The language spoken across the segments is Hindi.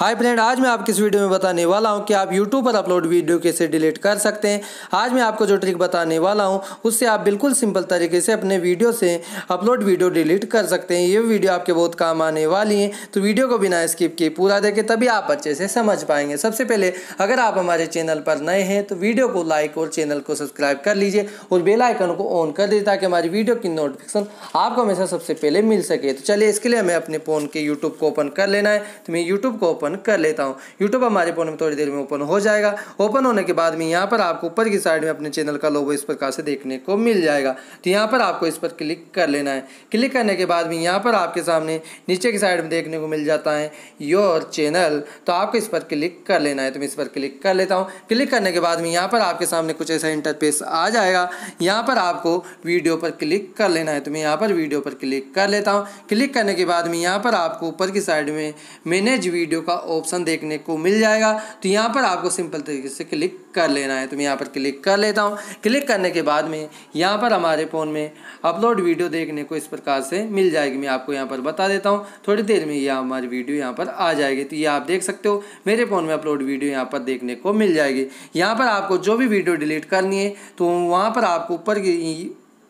हाय फ्रेंड आज मैं आपके इस वीडियो में बताने वाला हूं कि आप यूट्यूब पर अपलोड वीडियो कैसे डिलीट कर सकते हैं आज मैं आपको जो ट्रिक बताने वाला हूं उससे आप बिल्कुल सिंपल तरीके से अपने वीडियो से अपलोड वीडियो डिलीट कर सकते हैं ये वीडियो आपके बहुत काम आने वाली है तो वीडियो को बिना स्किप किए पूरा देखें तभी आप अच्छे से समझ पाएंगे सबसे पहले अगर आप हमारे चैनल पर नए हैं तो वीडियो को लाइक और चैनल को सब्सक्राइब कर लीजिए और बेलाइकन को ऑन कर दीजिए ताकि हमारी वीडियो की नोटिफिकेशन आपको हमेशा सबसे पहले मिल सके तो चलिए इसके लिए हमें अपने फ़ोन के यूट्यूब को ओपन कर लेना है तो मैं यूट्यूब को ओपन ओपन कर लेता हूँ यूट्यूब हमारे फ़ोन में थोड़ी देर में ओपन हो जाएगा ओपन होने के बाद में यहाँ पर आपको ऊपर की साइड में अपने चैनल का लोगो इस प्रकार से देखने को मिल जाएगा तो यहाँ पर आपको इस पर क्लिक कर लेना है क्लिक करने के बाद में यहाँ पर आपके सामने नीचे की साइड में देखने को मिल जाता है योर चैनल तो आपको इस पर क्लिक कर लेना है तो मैं इस पर क्लिक कर लेता हूँ क्लिक करने के बाद में यहाँ पर आपके सामने कुछ ऐसा इंटरफेस आ जाएगा यहाँ पर आपको वीडियो पर क्लिक कर लेना है तो मैं यहाँ पर वीडियो पर क्लिक कर लेता हूँ क्लिक करने के बाद में यहाँ पर आपको ऊपर की साइड में मैनेज वीडियो का ऑप्शन देखने को मिल जाएगा तो यहाँ पर आपको सिंपल तरीके से क्लिक कर लेना है तो मैं यहाँ पर क्लिक कर लेता हूँ क्लिक करने के बाद में यहाँ पर हमारे फ़ोन में अपलोड वीडियो देखने को इस प्रकार से मिल जाएगी मैं आपको यहाँ पर बता देता हूँ थोड़ी देर में यह हमारी वीडियो यहाँ पर आ जाएगी तो ये आप देख सकते हो मेरे फ़ोन में अपलोड वीडियो यहाँ पर देखने को मिल जाएगी यहाँ पर आपको जो भी वीडियो डिलीट करनी है तो वहाँ पर आपको ऊपर की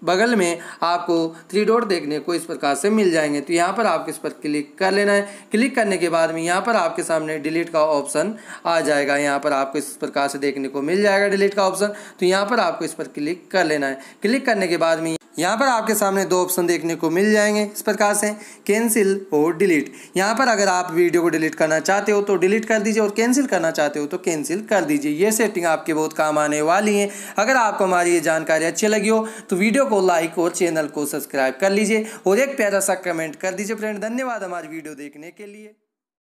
बगल में आपको थ्री डोर देखने को इस प्रकार से मिल जाएंगे तो यहाँ पर आपको इस पर क्लिक कर लेना है क्लिक करने के बाद में यहाँ पर आपके सामने डिलीट का ऑप्शन आ जाएगा यहाँ पर आपको इस प्रकार से देखने को मिल जाएगा डिलीट का ऑप्शन तो यहाँ पर आपको इस पर क्लिक कर लेना है क्लिक करने के बाद में यहाँ पर आपके सामने दो ऑप्शन देखने को मिल जाएंगे इस प्रकार से कैंसिल और डिलीट यहाँ पर अगर आप वीडियो को डिलीट करना चाहते हो तो डिलीट कर दीजिए और कैंसिल करना चाहते हो तो कैंसिल कर दीजिए ये सेटिंग आपके बहुत काम आने वाली है अगर आपको हमारी ये जानकारी अच्छी लगी हो तो वीडियो को लाइक और चैनल को सब्सक्राइब कर लीजिए और एक प्यारा सा कमेंट कर दीजिए फ्रेंड धन्यवाद हमारी वीडियो देखने के लिए